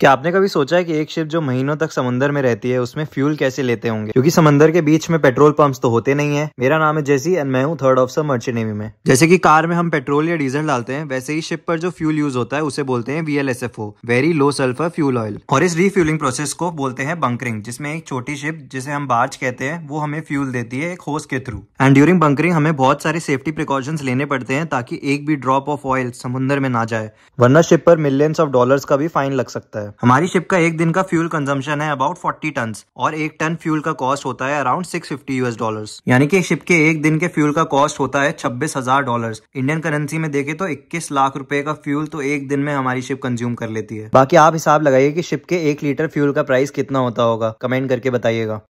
क्या आपने कभी सोचा है कि एक शिप जो महीनों तक समंदर में रहती है उसमें फ्यूल कैसे लेते होंगे क्योंकि समंदर के बीच में पेट्रोल पंप्स तो होते नहीं है मेरा नाम है जेसी एंड मैं हूँ थर्ड ऑफिसर मर्चेंट नेवी में जैसे कि कार में हम पेट्रोल या डीजल डालते हैं वैसे ही शिप पर जो फ्यूल यूज होता है उसे बोलते हैं V very low sulphur fuel oil और इस रीफ्यूलिंग प्रोसेस को बोलते हैं बंकरिंग जिसमें एक छोटी शिप जिसे हम बार्ज कहते हैं वो हमें फ्यूल देती है एक होस के थ्रू एंड ड्यूरिंग बंकरिंग हमें बहुत सारे सेफ्टी प्रिकॉशंस लेने पड़ते हैं ताकि एक भी ड्रॉप ऑफ ऑयल समुद्र में ना जाए वरना शिप पर मिलियंस ऑफ डॉलर का भी फाइन लग सकता है है हमारी शिप का एक दिन का फ्यूल कंजम्पशन है अबाउट फोर्टी टन और एक टन फ्यूल का कॉस्ट होता है around six fifty US dollar यानी कि शिप के एक दिन के फ्यूल का कॉस्ट होता है छब्बीस हजार डॉलर इंडियन करेंसी में देखे तो इक्कीस लाख रूपये का फ्यूल तो एक दिन में हमारी शिप कंज्यूम कर लेती है बाकी आप हिसाब लगाइए की शिप के एक लीटर फ्यूल का प्राइस कितना होता होगा कमेंट करके बताइएगा